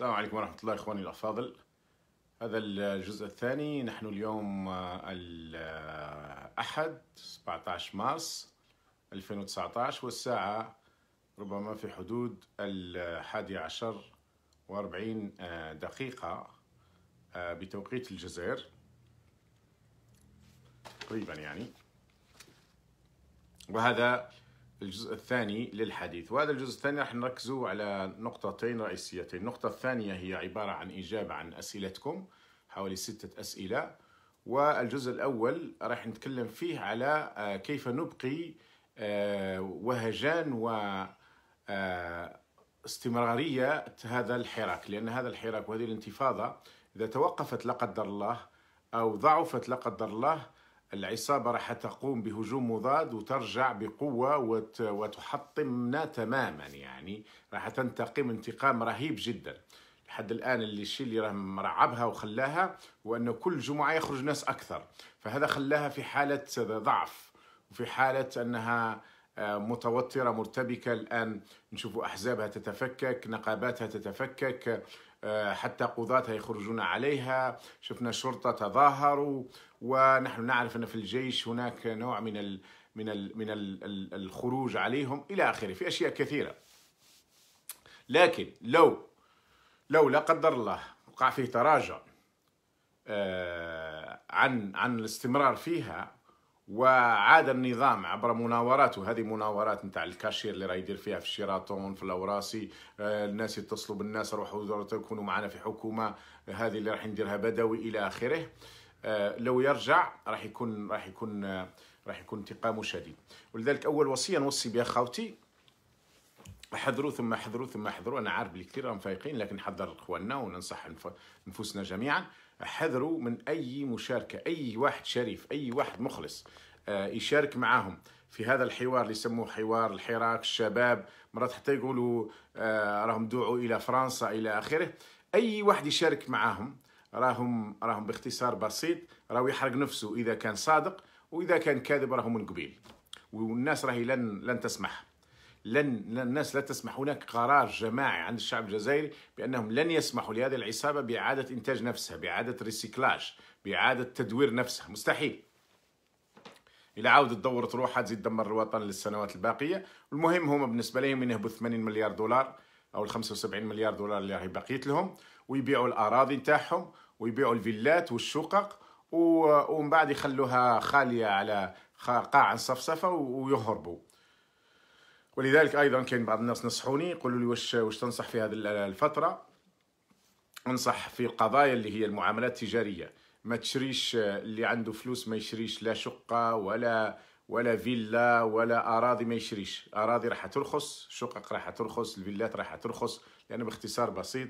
السلام عليكم ورحمة الله إخواني الأفاضل هذا الجزء الثاني نحن اليوم آه، الأحد 17 مارس 2019 والساعة ربما في حدود الحادي عشر وأربعين آه، دقيقة آه، بتوقيت الجزائر تقريبا يعني وهذا الجزء الثاني للحديث وهذا الجزء الثاني راح نركز على نقطتين رئيسيتين النقطة الثانية هي عبارة عن إجابة عن أسئلتكم حوالي ستة أسئلة والجزء الأول راح نتكلم فيه على آه، كيف نبقي آه، وهجان و آه، استمرارية هذا الحراك لأن هذا الحراك وهذه الانتفاضة إذا توقفت لا قدر الله أو ضعفت لا قدر الله العصابة راح تقوم بهجوم مضاد وترجع بقوة وتحطمنا تماما يعني راح تنتقم انتقام رهيب جدا لحد الآن اللي الشيء اللي راه مرعبها وخلاها هو أنه كل جمعة يخرج ناس أكثر فهذا خلاها في حالة ضعف وفي حالة أنها آه، متوترة مرتبكة الآن نشوف أحزابها تتفكك نقاباتها تتفكك آه، حتى قضاتها يخرجون عليها شفنا الشرطة تظاهروا ونحن نعرف أن في الجيش هناك نوع من الـ من الـ من الـ الخروج عليهم إلى آخره في أشياء كثيرة لكن لو لو لا قدر الله وقع فيه تراجع آه، عن عن الاستمرار فيها وعاد النظام عبر مناورات وهذه مناورات نتاع الكاشير اللي راه يدير فيها في الشيراتون في الاوراسي آه، الناس يتصلوا بالناس روحوا تكونوا معنا في حكومه هذه اللي راح نديرها بدوي الى اخره آه، لو يرجع راح يكون راح يكون آه، راح يكون انتقامه شديد ولذلك اول وصيه نوصي بها خاوتي حذروا ثم حذروا ثم حذروا انا عارف بلي كثير راهم فايقين لكن حذر اخواننا وننصح انفسنا جميعا حذروا من أي مشاركة أي واحد شريف أي واحد مخلص آه، يشارك معاهم في هذا الحوار اللي يسموه حوار الحراك الشباب مرات حتى يقولوا آه، راهم دعوا إلى فرنسا إلى آخره أي واحد يشارك معاهم راهم راهم باختصار بسيط راهو يحرق نفسه إذا كان صادق وإذا كان كاذب راهو من قبيل والناس راهي لن لن تسمح لن الناس لا تسمح هناك قرار جماعي عند الشعب الجزائري بأنهم لن يسمحوا لهذه العصابة بإعادة إنتاج نفسها بإعادة ريسيكلاج بإعادة تدوير نفسها مستحيل إلى عاودت تدور روحها تزيد تدمر الوطن للسنوات الباقية المهم هما بالنسبة لهم ينهبوا 80 مليار دولار أو ال 75 مليار دولار اللي راهي بقيت لهم ويبيعوا الأراضي نتاعهم ويبيعوا الفيلات والشقق ومن بعد يخلوها خالية على قاع صفصفة ويهربوا ولذلك ايضا كان بعض الناس نصحوني يقولوا لي واش واش تنصح في هذه الفتره انصح في القضايا اللي هي المعاملات التجاريه ما تشريش اللي عنده فلوس ما يشريش لا شقه ولا ولا فيلا ولا اراضي ما يشريش اراضي راح ترخص شقق راح ترخص الفيلات راح ترخص لان باختصار بسيط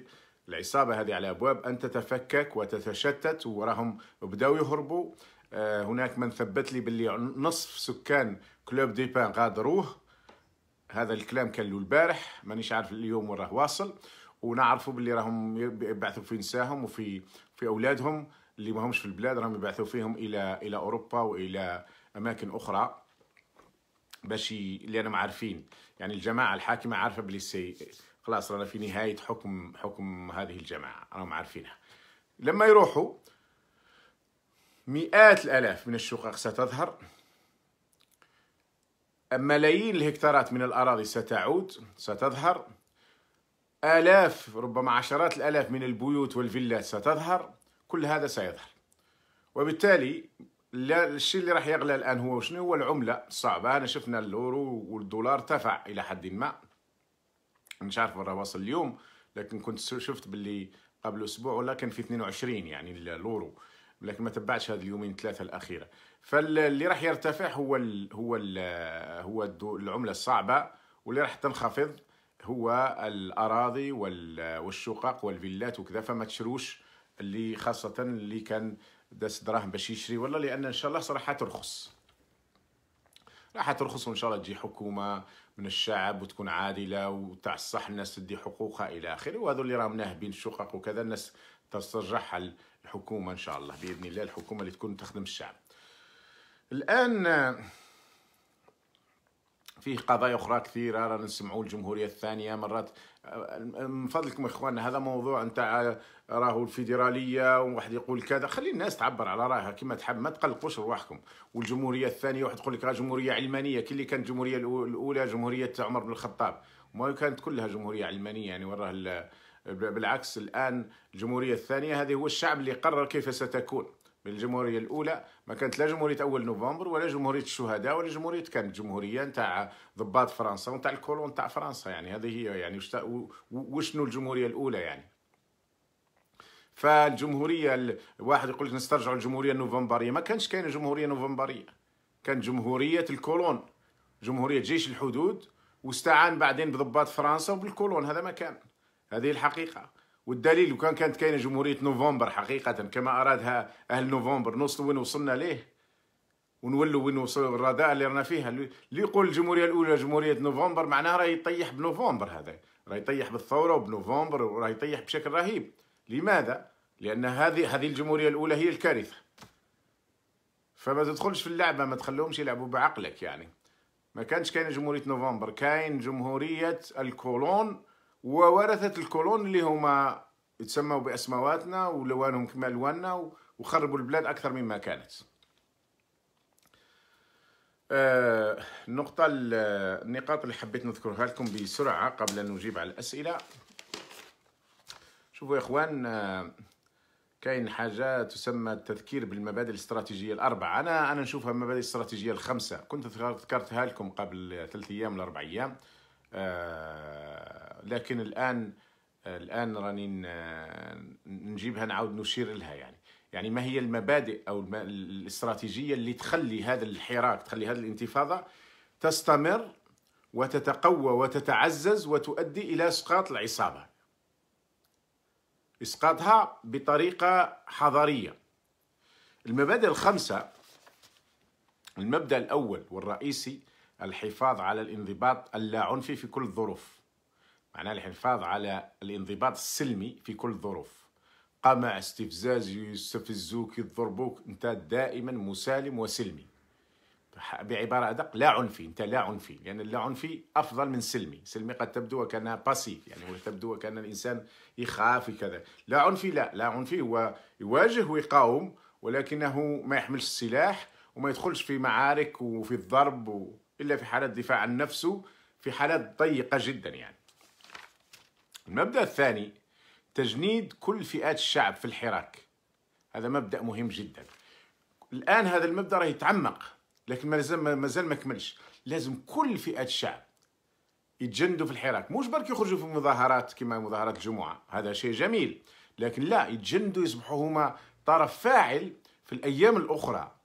العصابه هذه على ابواب ان تتفكك وتتشتت وراهم بداو يهربوا آه، هناك من ثبت لي باللي نصف سكان كلوب ديبان غادروه هذا الكلام كان له البارح مانيش عارف اليوم وراه واصل ونعرفوا باللي راهم يبعثوا في نساهم وفي في اولادهم اللي ماهمش في البلاد راهم يبعثوا فيهم الى الى اوروبا والى اماكن اخرى باش اللي انا عارفين يعني الجماعه الحاكمه عارفه باللي سي خلاص رانا في نهايه حكم حكم هذه الجماعه راهم عارفينها لما يروحوا مئات الالاف من الشقق ستظهر ملايين الهكتارات من الأراضي ستعود ستظهر آلاف ربما عشرات الآلاف من البيوت والفيلات ستظهر كل هذا سيظهر وبالتالي لا الشيء اللي راح يغلى الان هو شنو هو العمله الصعبه انا شفنا اللورو والدولار ارتفع الى حد ما مش عارف برا واصل اليوم لكن كنت شفت باللي قبل اسبوع ولا كان في 22 يعني اللورو لكن ما تبعتش هذه اليومين ثلاثه الاخيره فاللي راح يرتفع هو الـ هو الـ هو العمله الصعبه واللي راح تنخفض هو الاراضي والشقق والفيلات وكذا فما تشروش اللي خاصه اللي كان داس دراهم باش يشري ولا لان ان شاء الله صراحه ترخص راح ترخص وان شاء الله تجي حكومه من الشعب وتكون عادله وتاع الصح الناس تدي حقوقها الى اخره وهذو اللي راهم ناهبين الشقق وكذا الناس تسترجعها الحكومه ان شاء الله باذن الله الحكومه اللي تكون تخدم الشعب الان آه، فيه قضايا اخرى كثيره رانا نسمعوا الجمهوريه الثانيه مرات آه، من فضلكم اخواننا هذا موضوع نتاع آه، راهو الفيدراليه وواحد يقول كذا خلي الناس تعبر على رايها كما تحب ما تقلقوش رواحكم والجمهوريه الثانيه واحد يقول لك راه جمهوريه علمانيه كي اللي كانت الجمهوريه الاولى جمهوريه عمر بن الخطاب ما كانت كلها جمهوريه علمانيه يعني وراه بالعكس الان الجمهوريه الثانيه هذه هو الشعب اللي قرر كيف ستكون من الجمهوريه الاولى ما كانت لا جمهوريه اول نوفمبر ولا جمهوريه الشهداء ولا جمهوريه كانت جمهوريه نتاع ضباط فرنسا ونتاع الكولون نتاع فرنسا يعني هذه هي يعني وشنو الجمهوريه الاولى يعني فالجمهوريه الواحد يقول لك نسترجعوا الجمهوريه النوفمبريه ما كانش كاينه جمهوريه نوفمبريه كان جمهوريه الكولون جمهوريه جيش الحدود واستعان بعدين بضباط فرنسا وبالكولون هذا ما كان هذه الحقيقه والدليل وكان كانت كاينه جمهوريه نوفمبر حقيقه كما ارادها اهل نوفمبر نوصل وين وصلنا ليه ونولوا وين وصلوا الرداء اللي رانا فيها اللي يقول الجمهوريه الاولى جمهوريه نوفمبر معناها راه يطيح بنوفمبر هذا راه يطيح بالثوره وبنوفمبر وراه يطيح بشكل رهيب لماذا لان هذه هذه الجمهوريه الاولى هي الكارثه فما تدخلش في اللعبه ما تخليهمش يلعبوا بعقلك يعني ما كانش كاينه جمهوريه نوفمبر كاين جمهوريه الكولون وورثة الكولون اللي هما يتسموا بأسماواتنا ولوانهم كما لواننا وخربوا البلاد أكثر مما كانت آه، النقطة النقاط اللي حبيت نذكرها لكم بسرعة قبل أن نجيب على الأسئلة شوفوا يا إخوان آه، كاين حاجة تسمى التذكير بالمبادئ الاستراتيجية الأربعة أنا أنا نشوفها المبادئ الاستراتيجية الخمسة كنت ذكرتها لكم قبل ثلاثة أيام ولا أربع أيام آه، لكن الان الان راني نجيبها نعاود نشير لها يعني يعني ما هي المبادئ او الاستراتيجيه اللي تخلي هذا الحراك تخلي هذه الانتفاضه تستمر وتتقوى وتتعزز وتؤدي الى اسقاط العصابه اسقاطها بطريقه حضاريه المبادئ الخمسه المبدا الاول والرئيسي الحفاظ على الانضباط اللاعنفي في كل الظروف معناه الحفاظ على الانضباط السلمي في كل الظروف قمع استفزاز يستفزوك يضربوك انت دائما مسالم وسلمي بعباره ادق لا عنفي انت لا عنفي لان يعني اللا عنفي افضل من سلمي سلمي قد تبدو وكانها باسيف يعني هو تبدو وكان الانسان يخاف كذا لا عنفي لا لا عنفي هو يواجه ويقاوم ولكنه ما يحملش السلاح وما يدخلش في معارك وفي الضرب و... إلا في حالات دفاع عن نفسه في حالات ضيقة جدا يعني المبدأ الثاني تجنيد كل فئات الشعب في الحراك هذا مبدأ مهم جدا الآن هذا المبدأ راه يتعمق لكن ما ما زال ما كملش لازم كل فئات الشعب يتجندوا في الحراك مش برك يخرجوا في مظاهرات كما مظاهرات الجمعة هذا شيء جميل لكن لا يتجندوا يصبحوا هما طرف فاعل في الأيام الأخرى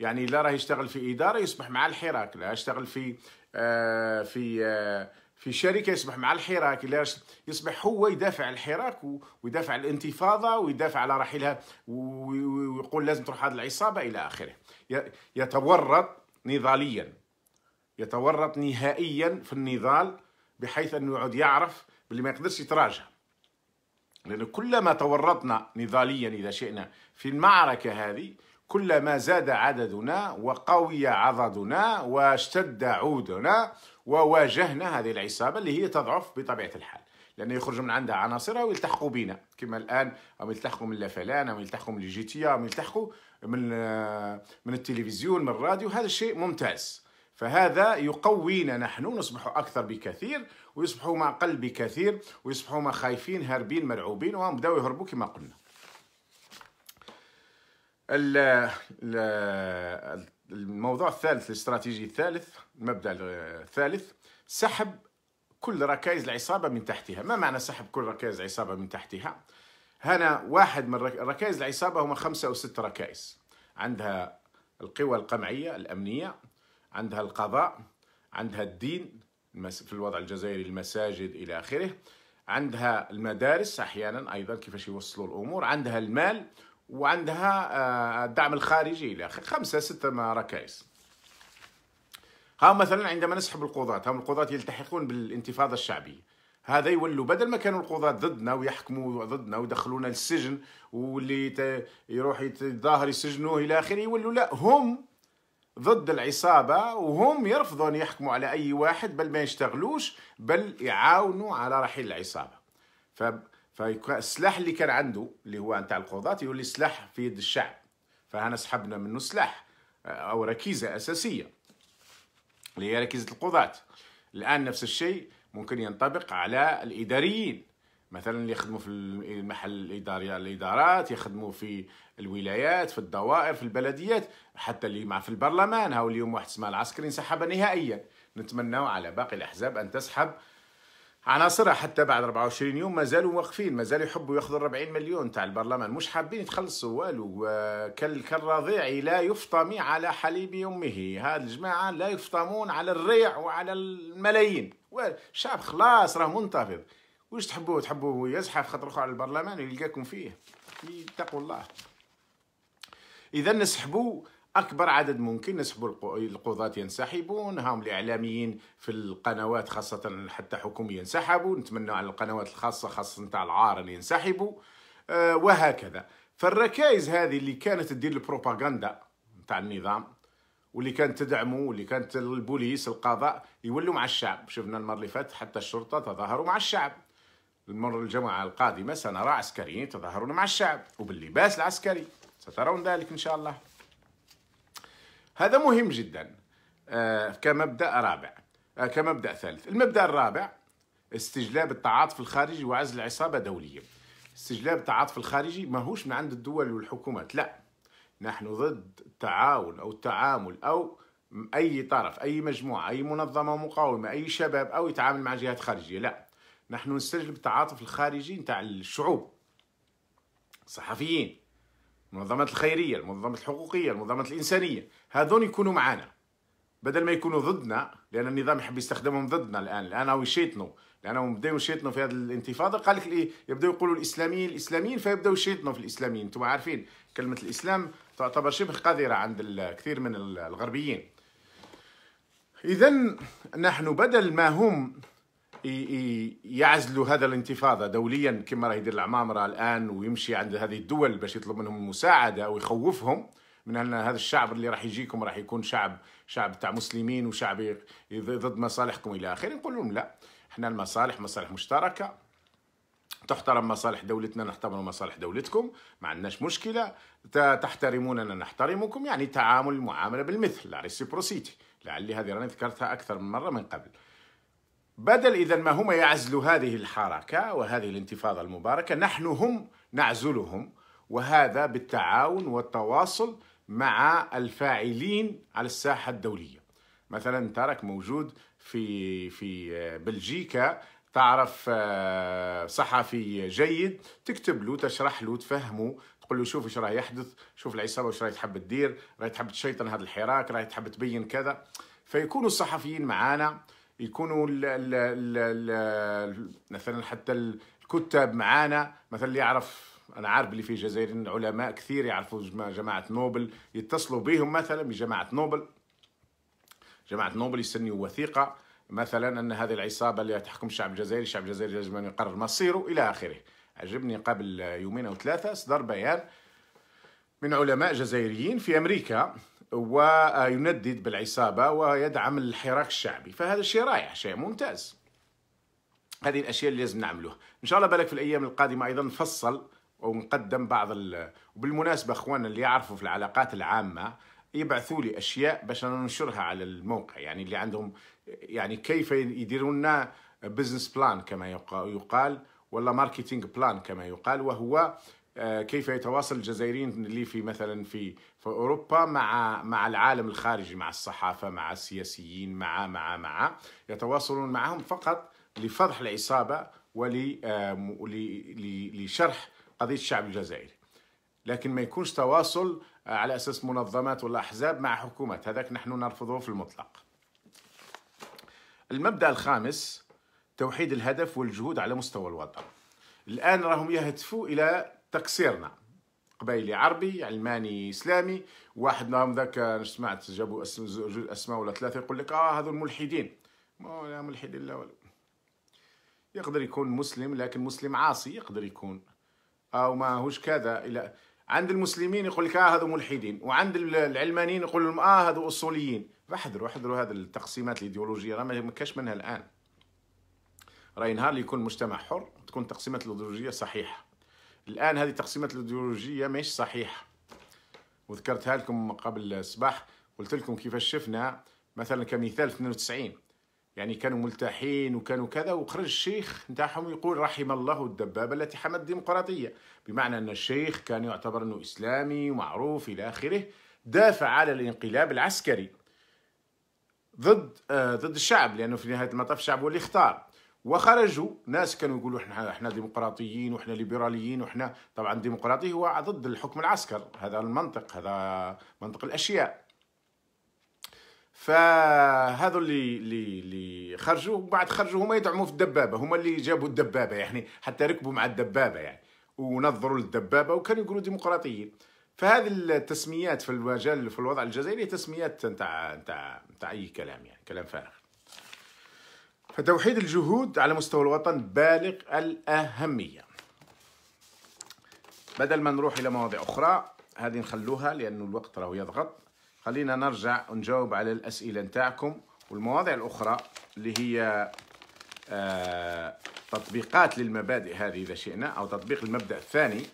يعني لا راه يشتغل في اداره يصبح مع الحراك لا يشتغل في آه، في آه، في شركه يصبح مع الحراك يصبح هو يدافع الحراك ويدافع الانتفاضه ويدافع على رحيلها ويقول لازم تروح هذه العصابه الى اخره يتورط نضاليا يتورط نهائيا في النضال بحيث انه يعود يعرف باللي ما يقدرش يتراجع لأنه كلما تورطنا نضاليا إذا شئنا في المعركة هذه كلما زاد عددنا وقوي عضدنا واشتد عودنا وواجهنا هذه العصابة اللي هي تضعف بطبيعة الحال لأنه يخرج من عندها عناصرها ويلتحقوا بنا كما الآن أو يلتحقوا من لفلان أو يلتحقوا من الجيتية أو يلتحقوا من, آه، من التلفزيون من الراديو هذا الشيء ممتاز فهذا يقوينا نحن نصبح أكثر بكثير ويصبحوا مع أقل بكثير ويصبحوا ما خايفين هاربين مرعوبين وهم بدأوا يهربوا كما قلنا الموضوع الثالث الاستراتيجي الثالث المبدا الثالث سحب كل ركائز العصابه من تحتها ما معنى سحب كل ركائز العصابه من تحتها هنا واحد من ركائز العصابه هم خمسه او ست ركائز عندها القوى القمعيه الامنيه عندها القضاء عندها الدين في الوضع الجزائري المساجد الى اخره عندها المدارس احيانا ايضا كيفاش يوصلوا الامور عندها المال وعندها آه، الدعم الخارجي الى اخره خمسه سته ركائز ها مثلا عندما نسحب القضاة هم القضاة يلتحقون بالانتفاضة الشعبية هذا يولوا بدل ما كانوا القضاة ضدنا ويحكموا ضدنا ويدخلونا للسجن واللي يروح يتظاهر يسجنوه إلى آخره يولوا لا هم ضد العصابة وهم يرفضوا أن يحكموا على أي واحد بل ما يشتغلوش بل يعاونوا على رحيل العصابة فالسلاح اللي كان عنده اللي هو نتاع القضاة يقول لي في يد الشعب فهنا سحبنا منه سلاح أو ركيزة أساسية اللي هي ركيزة القضاة الآن نفس الشيء ممكن ينطبق على الإداريين مثلا اللي يخدموا في المحل الإداري الإدارات يخدموا في الولايات في الدوائر في البلديات حتى اللي مع في البرلمان هاو اليوم واحد اسمه العسكري انسحب نهائيا نتمنى على باقي الأحزاب أن تسحب عناصرها حتى بعد 24 يوم ما زالوا واقفين ما زالوا يحبوا ياخذوا 40 مليون تاع البرلمان مش حابين يتخلصوا والو كالرضيع لا يفطمي على حليب امه هاد الجماعه لا يفطمون على الريع وعلى الملايين الشعب خلاص راه منتفض واش تحبوه تحبوه يزحف خاطر على البرلمان يلقاكم فيه اتقوا الله اذا نسحبوا اكبر عدد ممكن نسحبوا القضاة ينسحبون هاهم الاعلاميين في القنوات خاصة حتى حكومية ينسحبوا نتمنى على القنوات الخاصة خاصة نتاع العار ان ينسحبوا أه وهكذا فالركائز هذه اللي كانت تدير البروباغندا نتاع النظام واللي كانت تدعمه واللي كانت البوليس القضاء يولوا مع الشعب شفنا المرة اللي فاتت حتى الشرطة تظاهروا مع الشعب المرة الجمعة القادمة سنرى عسكريين يتظاهرون مع الشعب وباللباس العسكري سترون ذلك إن شاء الله هذا مهم جدا آه، كمبدأ رابع آه، كمبدأ ثالث المبدأ الرابع استجلاب التعاطف الخارجي وعزل العصابة دوليا استجلاب التعاطف الخارجي ماهوش من عند الدول والحكومات لا نحن ضد التعاون أو التعامل أو أي طرف أي مجموعة أي منظمة مقاومة أي شباب أو يتعامل مع جهات خارجية لا نحن نستجلب التعاطف الخارجي نتاع الشعوب صحفيين المنظمات الخيريه المنظمات الحقوقيه المنظمات الانسانيه هذون يكونوا معنا بدل ما يكونوا ضدنا لان النظام يحب يستخدمهم ضدنا الان الان هو يشيطنوا لانهم بداوا يشيطنوا في هذه الانتفاضه قال لك إيه، يبداوا يقولوا الاسلاميين الاسلاميين فيبداوا يشيطنوا في الاسلاميين انتم عارفين كلمه الاسلام تعتبر شبه قذره عند كثير من الغربيين اذا نحن بدل ما هم يعزلوا هذا الانتفاضه دوليا كما راه يدير العمامره الان ويمشي عند هذه الدول باش يطلب منهم المساعده ويخوفهم من ان هذا الشعب اللي راح يجيكم راح يكون شعب شعب تاع مسلمين وشعب ضد مصالحكم الى اخره نقول لهم لا احنا المصالح مصالح مشتركه تحترم مصالح دولتنا نحترم مصالح دولتكم ما عندناش مشكله تحترموننا نحترمكم يعني تعامل المعامله بالمثل لا ريسيبروسيتي لعلي هذه راني ذكرتها اكثر من مره من قبل بدل إذا ما هم يعزلوا هذه الحركة وهذه الانتفاضة المباركة نحن هم نعزلهم وهذا بالتعاون والتواصل مع الفاعلين على الساحة الدولية مثلا ترك موجود في في آه، بلجيكا تعرف آه، صحفي جيد تكتب له تشرح له تفهمه تقول له شوف ايش راه يحدث شوف العصابه ايش راهي تحب تدير راهي تحب تشيطن هذا الحراك راهي تحب تبين كذا فيكونوا الصحفيين معانا يكونوا ال ال ال مثلا حتى الكتاب معانا مثلا اللي يعرف انا عارف اللي في الجزائر علماء كثير يعرفوا جماعه نوبل يتصلوا بهم مثلا بجماعه نوبل جماعه نوبل يستنيوا وثيقه مثلا ان هذه العصابه اللي تحكم الشعب الجزائري، الشعب الجزائري لازم ان يقرر مصيره الى اخره. عجبني قبل يومين او ثلاثه اصدر بيان من علماء جزائريين في امريكا ويندد بالعصابة ويدعم الحراك الشعبي فهذا شيء رائع شيء ممتاز هذه الأشياء اللي لازم نعملوها إن شاء الله بالك في الأيام القادمة أيضا نفصل ونقدم بعض ال... وبالمناسبة أخواننا اللي يعرفوا في العلاقات العامة يبعثوا لي أشياء باش أنا ننشرها على الموقع يعني اللي عندهم يعني كيف يديروا لنا بزنس بلان كما يقال ولا ماركتينج بلان كما يقال وهو آه، كيف يتواصل الجزائريين اللي في مثلا في في اوروبا مع مع العالم الخارجي مع الصحافه مع السياسيين مع مع مع يتواصلون معهم فقط لفضح العصابه ولشرح آه، قضيه الشعب الجزائري لكن ما يكونش تواصل آه، على اساس منظمات ولا احزاب مع حكومات هذاك نحن نرفضه في المطلق المبدا الخامس توحيد الهدف والجهود على مستوى الوطن الان راهم يهدفوا الى تقصيرنا قبيلي عربي علماني اسلامي واحد منهم ذاك سمعت جابوا اسم جوج اسماء ولا ثلاثه يقول لك اه هذو الملحدين ما لا ملحدين لا والو يقدر يكون مسلم لكن مسلم عاصي يقدر يكون او آه ماهوش كذا الى عند المسلمين يقول لك اه هذو ملحدين وعند العلمانيين يقول لهم اه هذو اصوليين فاحذروا احذروا هذه التقسيمات الايديولوجيه راه ما كاش منها الان راه نهار اللي يكون مجتمع حر تكون تقسيمات الايديولوجيه صحيحه الان هذه التقسيمات الايديولوجيه مش صحيحه وذكرتها لكم قبل الصباح قلت لكم كيفاش شفنا مثلا كمثال 92 يعني كانوا ملتحين وكانوا كذا وخرج الشيخ نتاعهم يقول رحم الله الدبابه التي حمت الديمقراطيه بمعنى ان الشيخ كان يعتبر انه اسلامي ومعروف الى اخره دافع على الانقلاب العسكري ضد آه ضد الشعب لانه في نهايه المطاف الشعب هو اللي اختار وخرجوا ناس كانوا يقولوا احنا احنا ديمقراطيين واحنا ليبراليين واحنا طبعا الديمقراطي هو ضد الحكم العسكر هذا المنطق هذا منطق الاشياء فهذا اللي اللي اللي خرجوا بعد خرجوا هما يدعموا في الدبابه هما اللي جابوا الدبابه يعني حتى ركبوا مع الدبابه يعني ونظروا للدبابه وكانوا يقولوا ديمقراطيين فهذه التسميات في المجال في الوضع الجزائري تسميات نتاع نتاع نتاع اي كلام يعني كلام فارغ فتوحيد الجهود على مستوى الوطن بالغ الأهمية بدل ما نروح إلى مواضيع أخرى هذه نخلوها لأنه الوقت راهو يضغط خلينا نرجع ونجاوب على الأسئلة نتاعكم والمواضيع الأخرى اللي هي آه، تطبيقات للمبادئ هذه إذا شئنا أو تطبيق المبدأ الثاني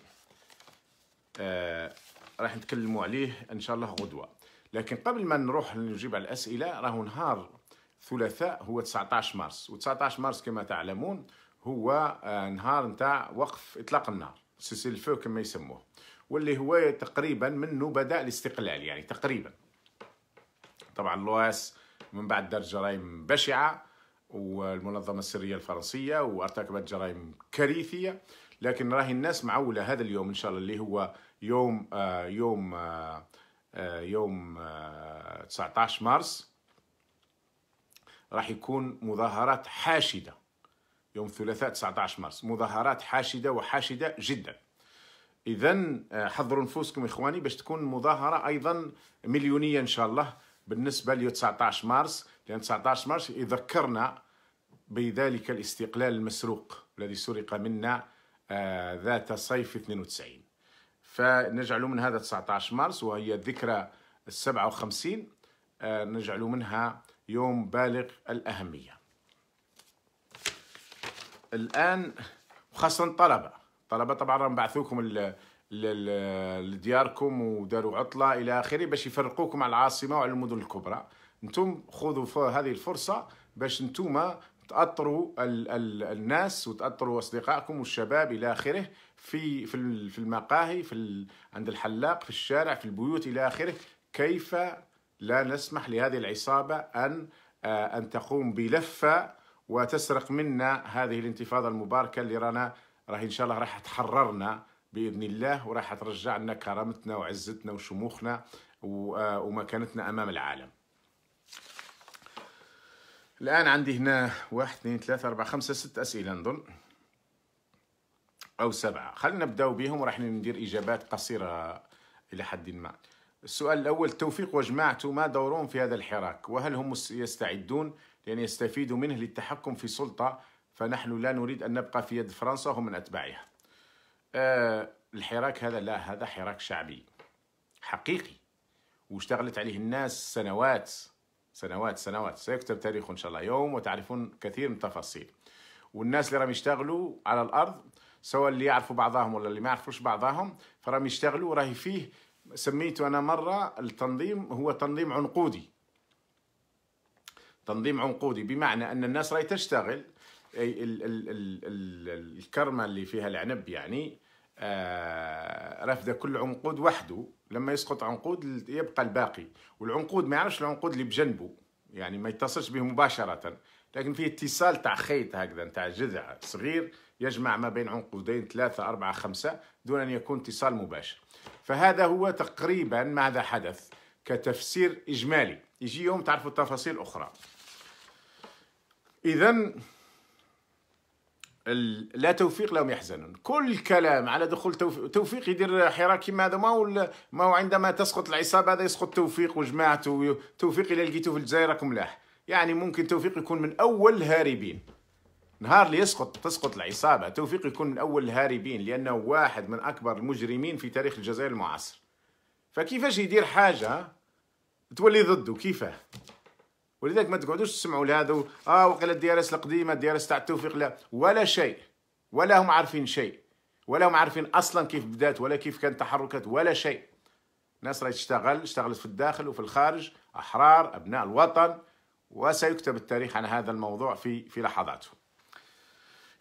آه، راح نتكلموا عليه إن شاء الله غدوة لكن قبل ما نروح نجيب على الأسئلة راهو نهار الثلاثاء هو 19 مارس و19 مارس كما تعلمون هو آه، نهار نتاع وقف اطلاق النار سيسي الفو كما يسموه واللي هو تقريبا منه بدا الاستقلال يعني تقريبا طبعا لواس من بعد دار جرائم بشعه والمنظمه السريه الفرنسيه وارتكبت جرائم كارثيه لكن راهي الناس معوله هذا اليوم ان شاء الله اللي هو يوم آه يوم آه, آه، يوم آه 19 مارس راح يكون مظاهرات حاشده يوم الثلاثاء 19 مارس مظاهرات حاشده وحاشده جدا اذا آه، حضروا نفوسكم اخواني باش تكون مظاهره ايضا مليونيه ان شاء الله بالنسبه ل 19 مارس لان 19 مارس يذكرنا بذلك الاستقلال المسروق الذي سرق منا آه، ذات صيف 92 فنجعل من هذا 19 مارس وهي الذكرى 57 آه، نجعل منها يوم بالغ الأهمية الآن خاصة الطلبة الطلبة طبعا راهم بعثوكم لدياركم وداروا عطلة إلى آخره باش يفرقوكم على العاصمة وعلى المدن الكبرى انتم خذوا هذه الفرصة باش انتم تأطروا الـ الـ الناس وتأطروا أصدقائكم والشباب إلى آخره في في المقاهي في عند الحلاق في الشارع في البيوت إلى آخره كيف لا نسمح لهذه العصابة أن آه، أن تقوم بلفة وتسرق منا هذه الانتفاضة المباركة اللي رانا راهي إن شاء الله راح تحررنا بإذن الله وراح ترجع لنا كرامتنا وعزتنا وشموخنا آه، ومكانتنا أمام العالم الآن عندي هنا واحد اثنين ثلاثة أربعة خمسة ست أسئلة نظن أو سبعة خلينا نبداو بهم وراح ندير إجابات قصيرة إلى حد ما السؤال الأول توفيق وجماعته ما دورهم في هذا الحراك وهل هم يستعدون لأن يستفيدوا منه للتحكم في سلطة فنحن لا نريد أن نبقى في يد فرنسا من أتباعها أه الحراك هذا لا هذا حراك شعبي حقيقي واشتغلت عليه الناس سنوات سنوات سنوات سيكتب تاريخه إن شاء الله يوم وتعرفون كثير من التفاصيل والناس اللي راهم يشتغلوا على الأرض سواء اللي يعرفوا بعضهم ولا اللي ما يعرفوش بعضهم فراهم يشتغلوا وراهي فيه سميته أنا مرة التنظيم هو تنظيم عنقودي تنظيم عنقودي بمعنى أن الناس راهي تشتغل الكرمة اللي فيها العنب يعني آه، رافده كل عنقود وحده لما يسقط عنقود يبقى الباقي والعنقود ما يعرفش العنقود اللي بجنبه يعني ما يتصلش به مباشره لكن في اتصال تاع خيط هكذا تاع جذع صغير يجمع ما بين عنقودين ثلاثة أربعة خمسة دون أن يكون اتصال مباشر فهذا هو تقريبا ماذا حدث كتفسير إجمالي يجي يوم تعرفوا تفاصيل أخرى إذا لا توفيق لهم يحزنون كل كلام على دخول توفيق, توفيق يدير حراك ماذا هذا ما هو ما هو عندما تسقط العصابه هذا يسقط توفيق وجماعته توفيق الا لقيته في الجزائر راكم يعني ممكن توفيق يكون من اول هاربين نهار اللي يسقط تسقط العصابة توفيق يكون من أول الهاربين لأنه واحد من أكبر المجرمين في تاريخ الجزائر المعاصر فكيفاش يدير حاجة تولي ضده كيفاه ولذلك ما تقعدوش تسمعوا لهذا اه وقال الديارس القديمه الديارس تاع توفيق لا ولا شيء ولا هم عارفين شيء ولا هم عارفين اصلا كيف بدات ولا كيف كانت تحركات ولا شيء ناس راهي تشتغل اشتغلت في الداخل وفي الخارج احرار ابناء الوطن وسيكتب التاريخ عن هذا الموضوع في في لحظاته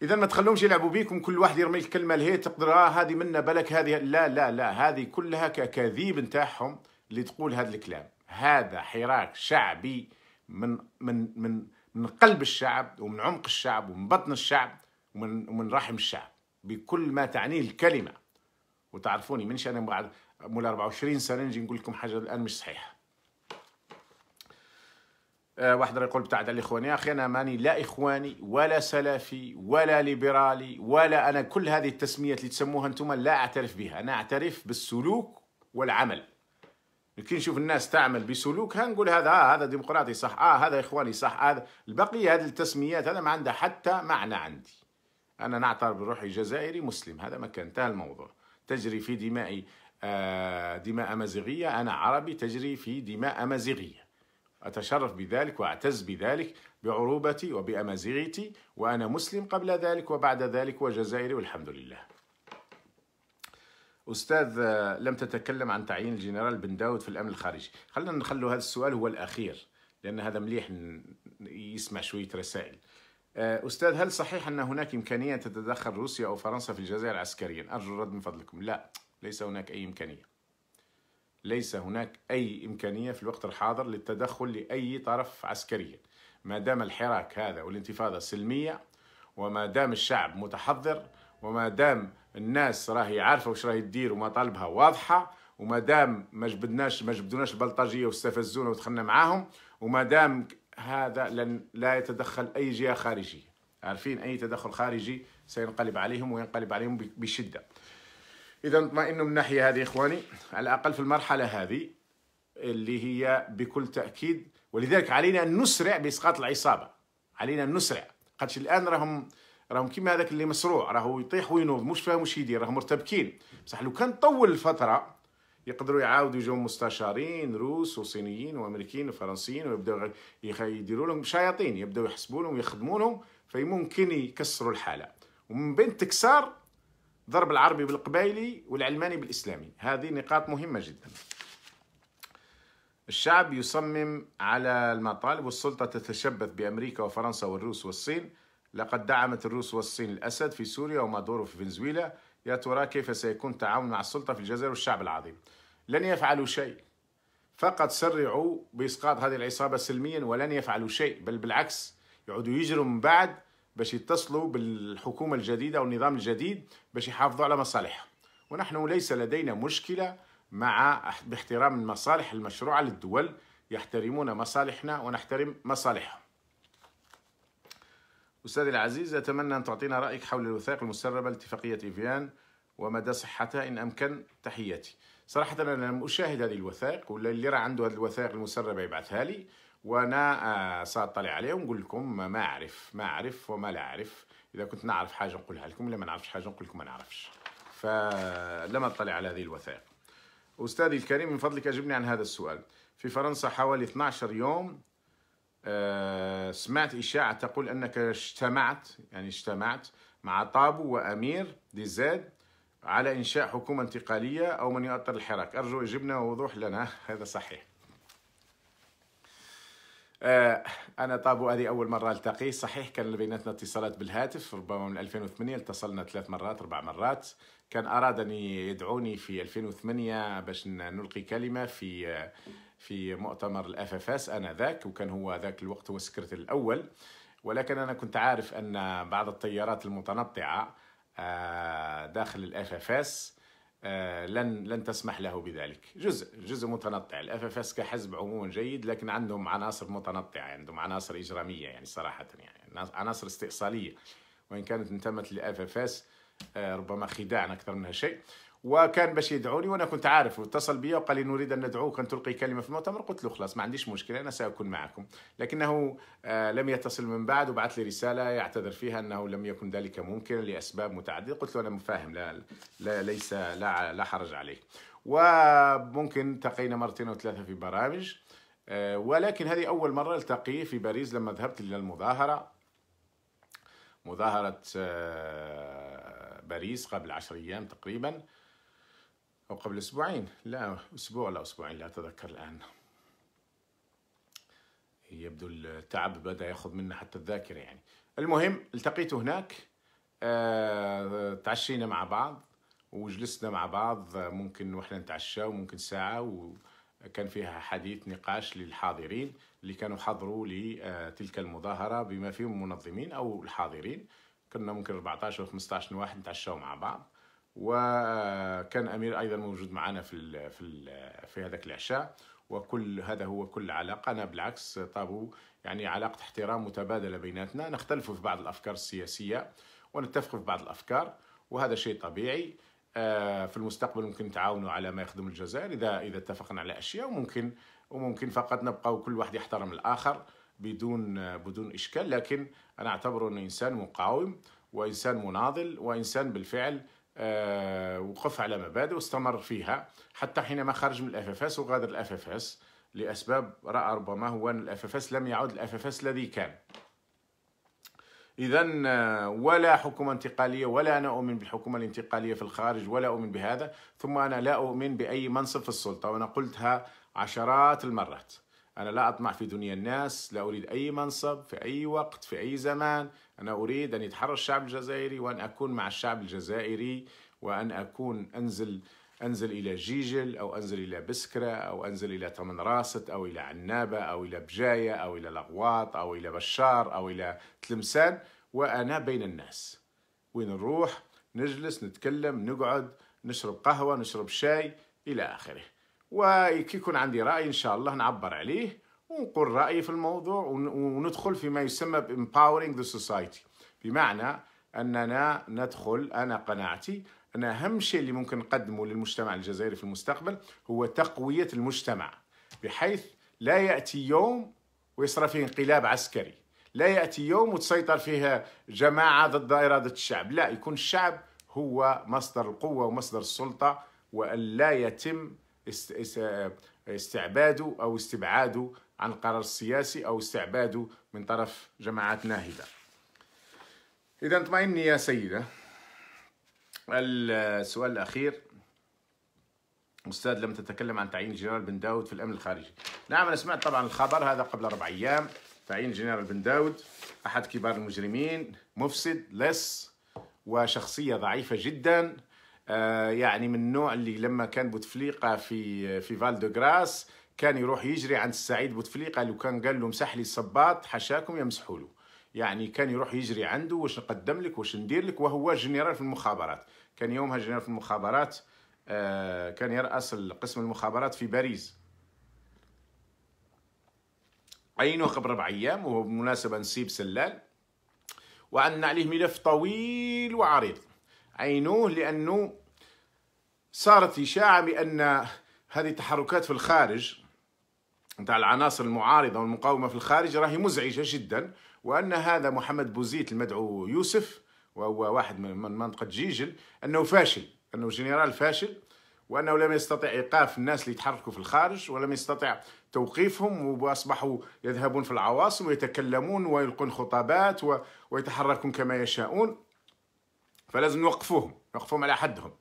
اذا ما تخلوهمش يلعبوا بيكم كل واحد يرمي الكلمه لهي تقدر اه هذه منا بالك هذه لا لا لا هذه كلها ككاذيب نتاعهم اللي تقول هذا الكلام هذا حراك شعبي من من من من قلب الشعب ومن عمق الشعب ومن بطن الشعب ومن ومن رحم الشعب بكل ما تعنيه الكلمه وتعرفوني منش انا بعد مول 24 سنه نجي نقول لكم حاجه الان مش صحيحه آه، واحد راه يقول بتاع الاخوان يا اخي انا ماني لا اخواني ولا سلفي ولا ليبرالي ولا انا كل هذه التسميات اللي تسموها انتم لا اعترف بها انا اعترف بالسلوك والعمل كي نشوف الناس تعمل بسلوكها نقول هذا آه هذا ديمقراطي صح اه هذا اخواني صح هذا آه البقيه هذه التسميات هذا ما عندها حتى معنى عندي انا نعترف بروحي جزائري مسلم هذا ما كان انتهى الموضوع تجري في دمائي آه دماء امازيغيه انا عربي تجري في دماء امازيغيه أتشرف بذلك وأعتز بذلك بعروبتي وبأمازيغتي وأنا مسلم قبل ذلك وبعد ذلك وجزائري والحمد لله أستاذ آه، لم تتكلم عن تعيين الجنرال بن داود في الأمن الخارجي خلينا نخلو هذا السؤال هو الأخير لأن هذا مليح يسمع شوية رسائل آه، أستاذ هل صحيح أن هناك إمكانية تتدخل روسيا أو فرنسا في الجزائر عسكريا أرجو الرد من فضلكم لا ليس هناك أي إمكانية ليس هناك أي إمكانية في الوقت الحاضر للتدخل لأي طرف عسكري ما دام الحراك هذا والانتفاضة سلمية وما دام الشعب متحضر وما دام الناس راهي عارفة وش راهي تدير ومطالبها واضحة وما دام ما جبدناش ما جبدوناش البلطجية واستفزونا ودخلنا معاهم وما دام هذا لن لا يتدخل أي جهة خارجية عارفين أي تدخل خارجي سينقلب عليهم وينقلب عليهم بشدة إذا نطمئنوا من الناحية هذه إخواني على الأقل في المرحلة هذه اللي هي بكل تأكيد ولذلك علينا أن نسرع بإسقاط العصابة علينا أن نسرع قدش الآن راهم راهم كيما هذاك اللي مسروع راهو يطيح وينوض مش فاهم واش يدير راهم مرتبكين بصح لو كان طول الفترة يقدروا يعاودوا يجوا مستشارين روس وصينيين وامريكيين وفرنسيين ويبداو يديروا لهم شياطين يبداو يحسبوا لهم ويخدموا لهم فممكن يكسروا الحاله ومن بين تكسار ضرب العربي بالقبايلي والعلماني بالإسلامي هذه نقاط مهمة جدا الشعب يصمم على المطالب والسلطة تتشبث بأمريكا وفرنسا والروس والصين لقد دعمت الروس والصين الأسد في سوريا ومادورو في فنزويلا يا ترى كيف سيكون التعاون مع السلطة في الجزائر والشعب العظيم لن يفعلوا شيء فقط سرعوا بإسقاط هذه العصابة سلميا ولن يفعلوا شيء بل بالعكس يعودوا يجروا من بعد باش يتصلوا بالحكومة الجديدة أو النظام الجديد باش يحافظوا على مصالحهم ونحن ليس لدينا مشكلة مع باحترام المصالح المشروعة للدول يحترمون مصالحنا ونحترم مصالحهم أستاذي العزيز أتمنى أن تعطينا رأيك حول الوثائق المسربة لاتفاقية إيفيان ومدى صحتها إن أمكن تحياتي صراحة أنا لم أشاهد هذه الوثائق ولا اللي راه عنده هذه الوثائق المسربة يبعثها لي وانا آه، ساطلع عليه ونقول لكم ما اعرف ما اعرف وما لا اعرف اذا كنت نعرف حاجه نقولها لكم الا ما نعرفش حاجه نقول لكم ما نعرفش فلم اطلع على هذه الوثائق أستاذي الكريم من فضلك أجبني عن هذا السؤال في فرنسا حوالي 12 يوم آه، سمعت إشاعة تقول أنك اجتمعت يعني اجتمعت مع طابو وأمير دي زاد على إنشاء حكومة انتقالية أو من يؤطر الحراك أرجو اجبنا ووضوح لنا هذا صحيح آه، انا طابو هذه اول مره التقي صحيح كان بيناتنا اتصالات بالهاتف ربما من 2008 اتصلنا ثلاث مرات اربع مرات كان اراد ان يدعوني في 2008 باش نلقي كلمه في في مؤتمر الاف اف اس انذاك وكان هو ذاك الوقت هو السكرتير الاول ولكن انا كنت عارف ان بعض التيارات المتنطعه آه، داخل الاف اف اس آه، لن لن تسمح له بذلك جزء جزء متنطع الاف اف اس كحزب عموما جيد لكن عندهم عناصر متنطعه عندهم عناصر اجراميه يعني صراحه يعني عناصر استئصاليه وان كانت انتمت للاف اف اس ربما خداعا اكثر منها شيء وكان باش يدعوني وانا كنت عارف واتصل بي وقال لي نريد ان ندعوك ان تلقي كلمه في المؤتمر قلت له خلاص ما عنديش مشكله انا ساكون معكم لكنه آه، لم يتصل من بعد وبعث لي رساله يعتذر فيها انه لم يكن ذلك ممكنا لاسباب متعدده قلت له انا مفاهم لا, لا ليس لا لا حرج عليه وممكن التقينا مرتين او ثلاثه في برامج آه، ولكن هذه اول مره التقيه في باريس لما ذهبت الى المظاهره مظاهره آه، باريس قبل عشر ايام تقريبا أو قبل أسبوعين لا أسبوع ولا أسبوعين لا أتذكر الآن يبدو التعب بدأ يأخذ منا حتى الذاكرة يعني المهم التقيت هناك آه، تعشينا مع بعض وجلسنا مع بعض ممكن واحنا نتعشى وممكن ساعة وكان فيها حديث نقاش للحاضرين اللي كانوا حضروا لتلك المظاهرة بما فيهم منظمين أو الحاضرين كنا ممكن 14 أو 15 واحد نتعشوا مع بعض وكان امير ايضا موجود معنا في الـ في الـ في هذاك العشاء وكل هذا هو كل علاقه انا بالعكس طابو يعني علاقه احترام متبادله بيناتنا نختلف في بعض الافكار السياسيه ونتفق في بعض الافكار وهذا شيء طبيعي آه، في المستقبل ممكن نتعاونوا على ما يخدم الجزائر اذا اذا اتفقنا على اشياء وممكن وممكن فقط نبقى كل واحد يحترم الاخر بدون بدون اشكال لكن انا اعتبره انه انسان مقاوم وانسان مناضل وانسان بالفعل آه، وقف على مبادئ واستمر فيها حتى حينما خرج من الاف اف اس وغادر الاف اف اس لاسباب راى ربما هو ان الاف اف اس لم يعد الاف اف اس الذي كان اذا آه، ولا حكومه انتقاليه ولا انا اؤمن بالحكومه الانتقاليه في الخارج ولا اؤمن بهذا ثم انا لا اؤمن باي منصب في السلطه وانا قلتها عشرات المرات أنا لا أطمع في دنيا الناس لا أريد أي منصب في أي وقت في أي زمان أنا أريد أن يتحرر الشعب الجزائري وأن أكون مع الشعب الجزائري وأن أكون أنزل أنزل إلى جيجل أو أنزل إلى بسكرة أو أنزل إلى تمن راست أو إلى عنابة أو إلى بجاية أو إلى لغواط أو إلى بشار أو إلى تلمسان وأنا بين الناس وين نروح نجلس نتكلم نقعد نشرب قهوة نشرب شاي إلى آخره وكي يكون عندي رأي إن شاء الله نعبر عليه ونقول رأيي في الموضوع وندخل فيما يسمى empowering the society بمعنى أننا ندخل أنا قناعتي أن أهم شيء اللي ممكن نقدمه للمجتمع الجزائري في المستقبل هو تقوية المجتمع بحيث لا يأتي يوم ويصرى فيه انقلاب عسكري لا يأتي يوم وتسيطر فيها جماعة ضد إرادة الشعب لا يكون الشعب هو مصدر القوة ومصدر السلطة وأن لا يتم استعباده أو استبعاده عن القرار السياسي أو استعباده من طرف جماعات ناهبة إذا اطمئني يا سيدة السؤال الأخير أستاذ لم تتكلم عن تعيين الجنرال بن داود في الأمن الخارجي نعم أنا سمعت طبعا الخبر هذا قبل أربع أيام تعيين الجنرال بن داود أحد كبار المجرمين مفسد لص وشخصية ضعيفة جدا آه، يعني من النوع اللي لما كان بوتفليقه في في فال دو غراس كان يروح يجري عند السعيد بوتفليقه لو كان قال له مسح لي الصباط حشاكم يمسحوا له يعني كان يروح يجري عنده واش نقدم لك واش ندير لك وهو جنرال في المخابرات كان يومها جنرال في المخابرات آه، كان يرأس قسم المخابرات في باريس عينه قبل ربع ايام وهو بالمناسبه نسيب سلال وعندنا عليه ملف طويل وعريض عينوه لأنه صارت إشاعة بأن هذه التحركات في الخارج نتاع العناصر المعارضة والمقاومة في الخارج راهي مزعجة جدا وأن هذا محمد بوزيت المدعو يوسف وهو واحد من منطقة جيجل أنه فاشل أنه جنرال فاشل وأنه لم يستطع إيقاف الناس اللي يتحركوا في الخارج ولم يستطع توقيفهم وأصبحوا يذهبون في العواصم ويتكلمون ويلقون خطابات ويتحركون كما يشاءون فلازم نوقفوهم نوقفوهم على حدهم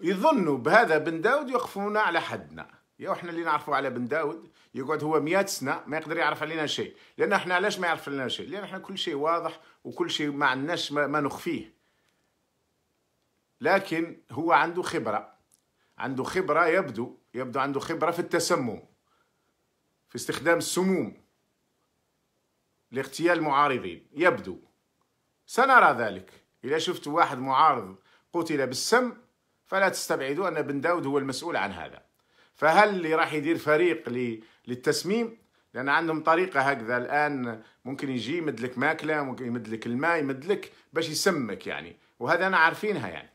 يظنوا بهذا بن داود يوقفونا على حدنا يا احنا اللي نعرفوا على بن داود يقعد هو مئات سنة ما يقدر يعرف علينا شيء لأن احنا علاش ما يعرف لنا شيء لأن احنا كل شيء واضح وكل شيء ما عندناش ما, ما نخفيه لكن هو عنده خبرة عنده خبرة يبدو يبدو عنده خبرة في التسمم في استخدام السموم لاغتيال المعارضين يبدو سنرى ذلك إذا شفت واحد معارض قتل بالسم فلا تستبعدوا أن بن داود هو المسؤول عن هذا فهل اللي راح يدير فريق للتسميم لأن عندهم طريقة هكذا الآن ممكن يجي يمدلك ماكلة ممكن يمدلك الماء يمدلك باش يسمك يعني وهذا أنا عارفينها يعني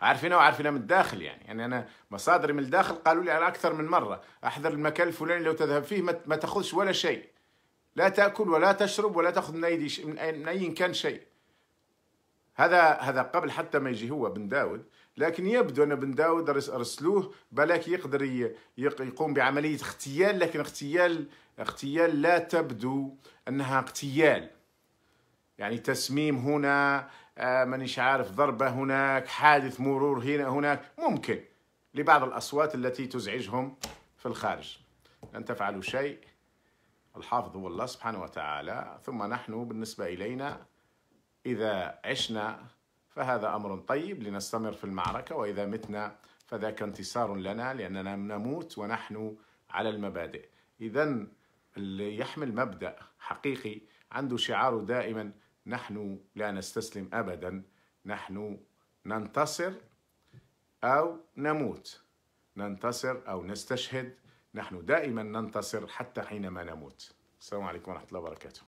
عارفينها وعارفينها من الداخل يعني يعني أنا مصادري من الداخل قالوا لي على أكثر من مرة أحذر المكان الفلاني لو تذهب فيه ما تاخذش ولا شيء لا تاكل ولا تشرب ولا تاخذ من اي من اي كان شيء هذا هذا قبل حتى ما يجي هو بن داود لكن يبدو ان بن داود ارسلوه بلاك يقدر يقوم بعمليه اغتيال لكن اغتيال اغتيال لا تبدو انها اغتيال يعني تسميم هنا آه، مانيش عارف ضربه هناك حادث مرور هنا هناك ممكن لبعض الاصوات التي تزعجهم في الخارج ان تفعلوا شيء الحافظ هو الله سبحانه وتعالى ثم نحن بالنسبه الينا إذا عشنا فهذا أمر طيب لنستمر في المعركة وإذا متنا فذاك انتصار لنا لأننا نموت ونحن على المبادئ إذا اللي يحمل مبدأ حقيقي عنده شعاره دائما نحن لا نستسلم أبدا نحن ننتصر أو نموت ننتصر أو نستشهد نحن دائما ننتصر حتى حينما نموت السلام عليكم ورحمة الله وبركاته